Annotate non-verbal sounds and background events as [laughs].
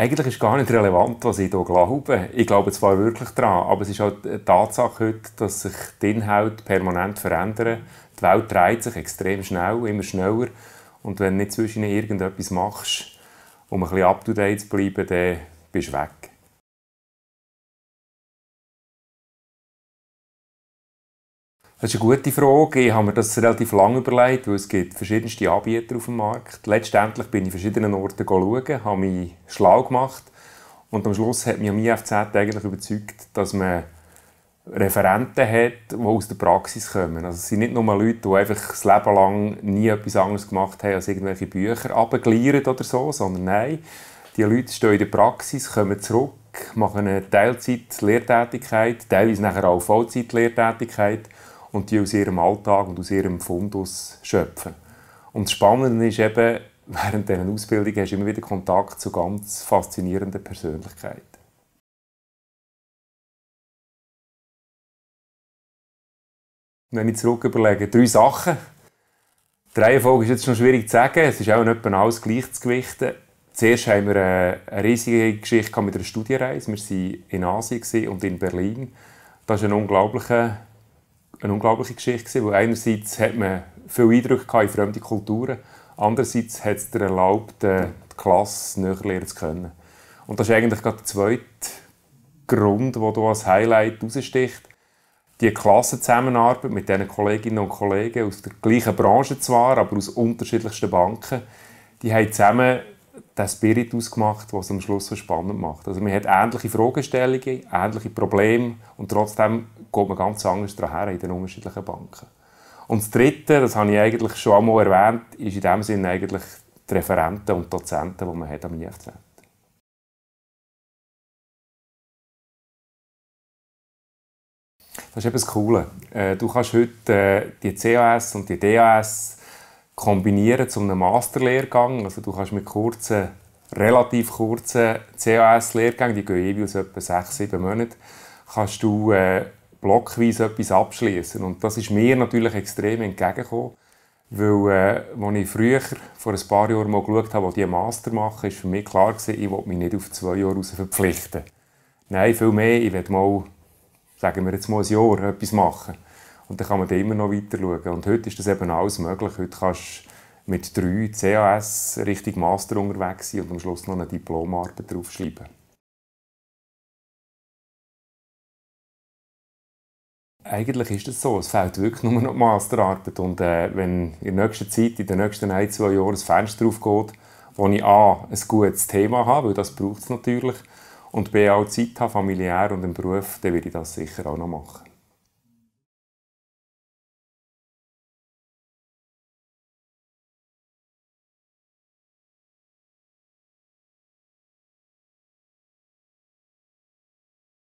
eigentlich ist gar nicht relevant, was ich hier glaube. Ich glaube zwar wirklich daran, aber es ist halt eine Tatsache heute, dass sich die Inhalte permanent verändern. Die Welt dreht sich extrem schnell, immer schneller. Und wenn du nicht zwischen irgendetwas machst, um ein bisschen up-to-date zu bleiben, dann bist du weg. Das ist eine gute Frage. Ich habe mir das relativ lange überlegt, weil es gibt verschiedenste Anbieter auf dem Markt. Letztendlich bin ich an verschiedenen Orten schauen, habe mich schlau gemacht und am Schluss hat mich am IFZ eigentlich überzeugt, dass man Referenten hat, die aus der Praxis kommen. Also es sind nicht nur Leute, die einfach das Leben lang nie etwas anderes gemacht haben als irgendwelche Bücher abgelieren oder so, sondern nein, die Leute stehen in der Praxis, kommen zurück, machen eine Teilzeit-Lehrtätigkeit, teilweise nachher auch Vollzeit-Lehrtätigkeit und die aus ihrem Alltag und aus ihrem Fundus schöpfen. Und das Spannende ist eben, [laughs] während dieser Ausbildung hast du immer wieder Kontakt zu ganz faszinierenden Persönlichkeiten. Wenn ich zurück überlege, drei Sachen. Die Reihenfolge ist jetzt schon schwierig zu sagen, es ist auch nicht alles gleich zu gewichten. Zuerst haben wir eine riesige Geschichte mit einer Studienreise. Wir waren in Asien und in Berlin. Das ist ein unglaublicher eine unglaubliche Geschichte, weil einerseits hat man viel Eindrücke in fremde Kulturen, andererseits hat es dir erlaubt, äh, die Klasse näher lernen zu können. Und das ist eigentlich gerade der zweite Grund, wo du als Highlight rausstichst. Die Klassenzusammenarbeit mit diesen Kolleginnen und Kollegen aus der gleichen Branche zwar, aber aus unterschiedlichsten Banken, die haben zusammen den Spiritus gemacht, was am Schluss so spannend macht. Also man hat ähnliche Fragestellungen, ähnliche Probleme und trotzdem geht man ganz anders daher in den unterschiedlichen Banken. Und das Dritte, das habe ich eigentlich schon einmal erwähnt, ist in dem Sinne eigentlich die Referenten und Dozenten, die man hat am IFZ hat. Das ist eben das Coole. Äh, du kannst heute äh, die CAS und die DAS kombinieren zu einem Masterlehrgang. Also du kannst mit kurzen, relativ kurzen CAS-Lehrgängen, die gehen jeweils etwa sechs, sieben Monate, kannst du äh, blockweise etwas abschließen. Und das ist mir natürlich extrem entgegengekommen, weil äh, als ich früher, vor ein paar Jahren mal geschaut habe, wo die Master machen, war für mich klar gewesen, ich will mich nicht auf zwei Jahre raus verpflichten. Nein, viel mehr, ich will mal, sagen wir jetzt mal ein Jahr, etwas machen. Und dann kann man da immer noch weiter schauen. Und heute ist das eben alles möglich. Heute kannst du mit drei CAS richtig Master unterwegs sein und am Schluss noch eine Diplomarbeit draufschreiben. Eigentlich ist es so. Es fehlt wirklich nur noch die Masterarbeit. Und äh, wenn in der nächsten Zeit, in den nächsten ein, zwei Jahren, ein Fenster aufgeht, wo ich A, ein gutes Thema habe, weil das braucht es natürlich, und B, auch Zeit habe, familiär und im Beruf, dann würde ich das sicher auch noch machen.